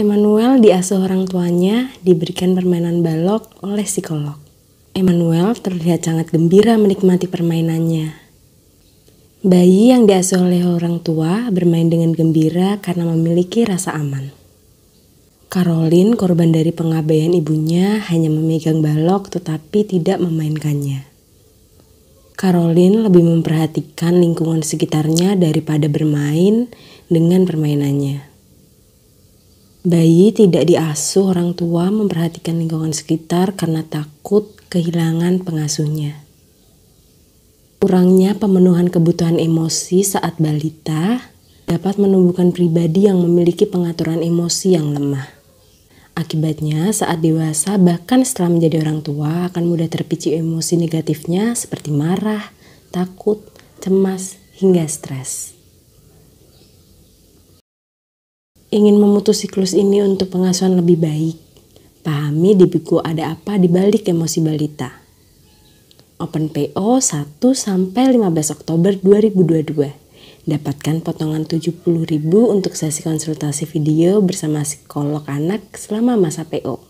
Emmanuel diasuh orang tuanya diberikan permainan balok oleh psikolog. Emmanuel terlihat sangat gembira menikmati permainannya. Bayi yang diasuh oleh orang tua bermain dengan gembira karena memiliki rasa aman. Caroline, korban dari pengabaian ibunya, hanya memegang balok tetapi tidak memainkannya. Caroline lebih memperhatikan lingkungan sekitarnya daripada bermain dengan permainannya. Bayi tidak diasuh orang tua memperhatikan lingkungan sekitar karena takut kehilangan pengasuhnya. Kurangnya pemenuhan kebutuhan emosi saat balita dapat menumbuhkan pribadi yang memiliki pengaturan emosi yang lemah. Akibatnya, saat dewasa, bahkan setelah menjadi orang tua, akan mudah terpicu emosi negatifnya seperti marah, takut, cemas, hingga stres. ingin memutus siklus ini untuk pengasuhan lebih baik. Pahami di buku ada apa di balik emosi balita. Open PO 1 sampai 15 Oktober 2022. Dapatkan potongan 70.000 untuk sesi konsultasi video bersama psikolog anak selama masa PO.